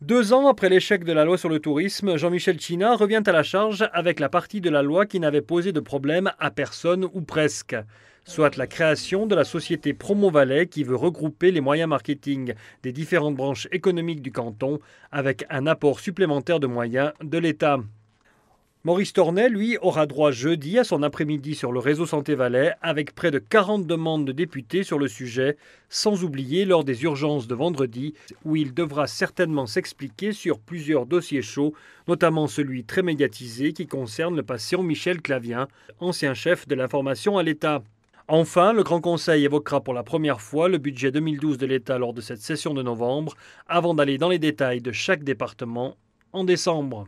Deux ans après l'échec de la loi sur le tourisme, Jean-Michel China revient à la charge avec la partie de la loi qui n'avait posé de problème à personne ou presque, soit la création de la société Promo Valais qui veut regrouper les moyens marketing des différentes branches économiques du canton avec un apport supplémentaire de moyens de l'État. Maurice Tornet, lui, aura droit jeudi à son après-midi sur le réseau Santé Valais avec près de 40 demandes de députés sur le sujet, sans oublier lors des urgences de vendredi où il devra certainement s'expliquer sur plusieurs dossiers chauds, notamment celui très médiatisé qui concerne le patient Michel Clavien, ancien chef de l'information à l'État. Enfin, le Grand Conseil évoquera pour la première fois le budget 2012 de l'État lors de cette session de novembre, avant d'aller dans les détails de chaque département en décembre.